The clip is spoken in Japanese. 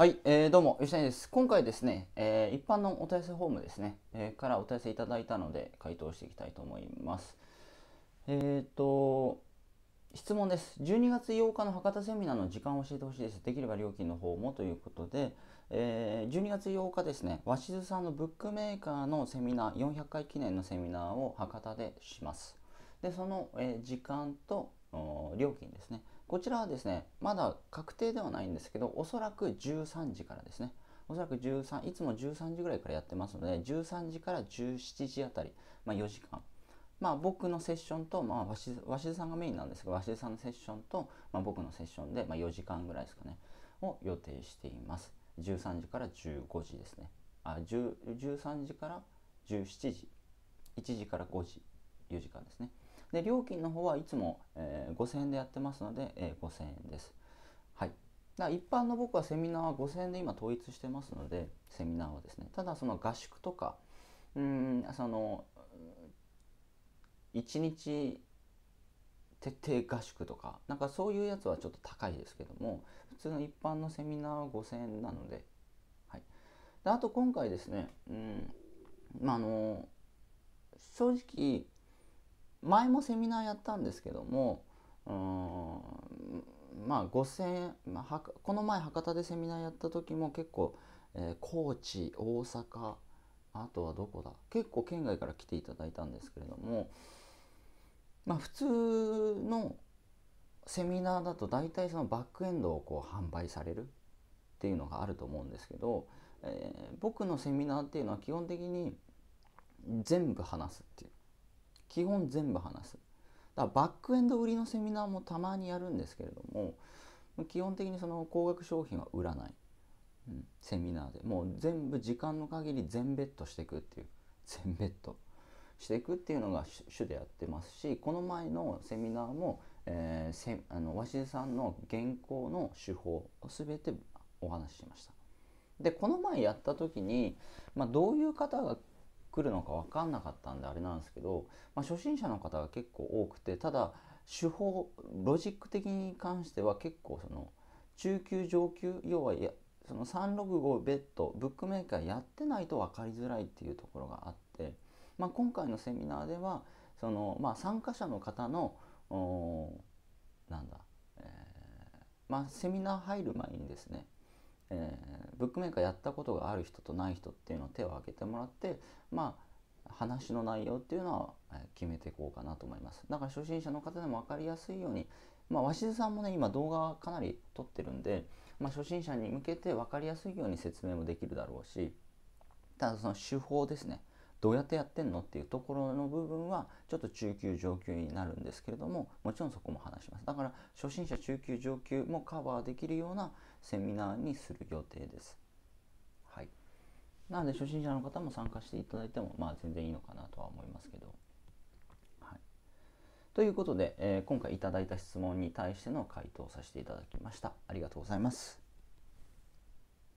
はい、えー、どうも吉谷です今回ですね、えー、一般のお問い合わせフォームですね、えー、からお問い合わせいただいたので回答していきたいと思いますえっ、ー、と質問です12月8日の博多セミナーの時間を教えてほしいですできれば料金の方もということで、えー、12月8日ですね鷲津さんのブックメーカーのセミナー400回記念のセミナーを博多でしますでその、え時間と料金ですねこちらはですね、まだ確定ではないんですけど、おそらく13時からですね、おそらく13、いつも13時ぐらいからやってますので、13時から17時あたり、まあ、4時間。まあ、僕のセッションと、まあ、鷲津さんがメインなんですが、鷲津さんのセッションと、まあ、僕のセッションで、まあ、4時間ぐらいですかね、を予定しています。13時から15時ですね。あ、13時から17時、1時から5時、4時間ですね。で料金の方はいつも、えー、5000円でやってますので、えー、5000円です。はい、だ一般の僕はセミナーは5000円で今統一してますのでセミナーはですねただその合宿とかうんその1日徹底合宿とかなんかそういうやつはちょっと高いですけども普通の一般のセミナーは5000円なので,、はい、であと今回ですねうんまああの正直前もセミナーやったんですけどもうんまあ5000円、まあ、この前博多でセミナーやった時も結構、えー、高知大阪あとはどこだ結構県外から来ていただいたんですけれどもまあ普通のセミナーだと大体そのバックエンドをこう販売されるっていうのがあると思うんですけど、えー、僕のセミナーっていうのは基本的に全部話すっていう基本全部話すだからバックエンド売りのセミナーもたまにやるんですけれども基本的にその高額商品は売らない、うん、セミナーでもう全部時間の限り全ベッドしていくっていう全ベッドしていくっていうのが主でやってますしこの前のセミナーも、えー、せあの鷲さんの原稿の手法を全てお話ししました。でこの前やった時に、まあ、どういう方が来るのか分かんなかったんであれなんですけど、まあ、初心者の方が結構多くてただ手法ロジック的に関しては結構その中級上級要はやその365ベッドブックメーカーやってないと分かりづらいっていうところがあって、まあ、今回のセミナーではその、まあ、参加者の方のなんだ、えー、まあ、セミナー入る前にですねえー、ブックメーカーやったことがある人とない人っていうのを手を挙げてもらってまあ話の内容っていうのは決めていこうかなと思いますだから初心者の方でも分かりやすいようにまあ鷲津さんもね今動画かなり撮ってるんで、まあ、初心者に向けて分かりやすいように説明もできるだろうしただその手法ですねどうやってやってんのっていうところの部分はちょっと中級上級になるんですけれどももちろんそこも話しますだから初心者中級上級もカバーできるようなセミナーにする予定ですはいなので初心者の方も参加していただいてもまあ全然いいのかなとは思いますけどはいということで、えー、今回いただいた質問に対しての回答をさせていただきましたありがとうございます